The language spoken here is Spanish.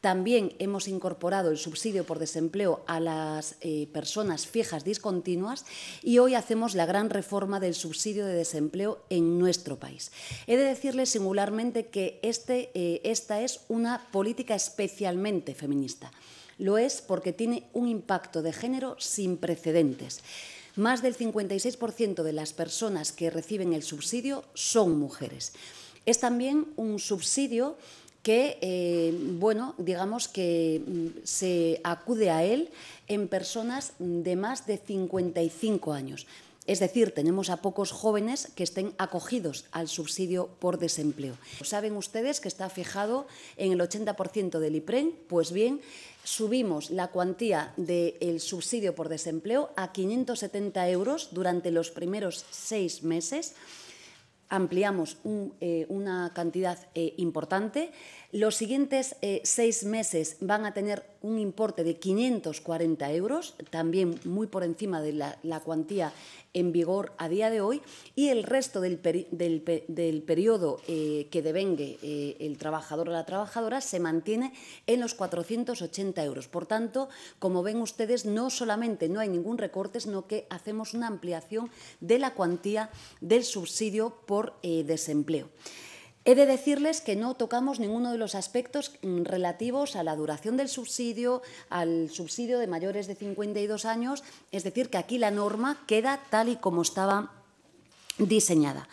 También hemos incorporado el subsidio por desempleo a las eh, personas fijas discontinuas y hoy hacemos la gran reforma del subsidio de desempleo en nuestro país. He de decirles singularmente que este, eh, esta es una política especialmente feminista. Lo es porque tiene un impacto de género sin precedentes. Más del 56% de las personas que reciben el subsidio son mujeres. Es también un subsidio que, eh, bueno, digamos que mm, se acude a él en personas de más de 55 años. Es decir, tenemos a pocos jóvenes que estén acogidos al subsidio por desempleo. Saben ustedes que está fijado en el 80% del IPREN, pues bien, subimos la cuantía del subsidio por desempleo a 570 euros durante los primeros seis meses ampliamos eh, una cantidad eh, importante. Los siguientes eh, seis meses van a tener un importe de 540 euros, también muy por encima de la, cuantía en vigor a día de hoy, y el resto del, periodo que devengue el trabajador o la trabajadora se mantiene en los 480 euros. Por tanto, como ven ustedes, no solamente no hay ningún recorte, sino que hacemos una ampliación de la cuantía del subsidio por eh, desempleo. He de decirles que no tocamos ninguno de los aspectos mm, relativos a la duración del subsidio, al subsidio de mayores de 52 años, es decir, que aquí la norma queda tal y como estaba diseñada.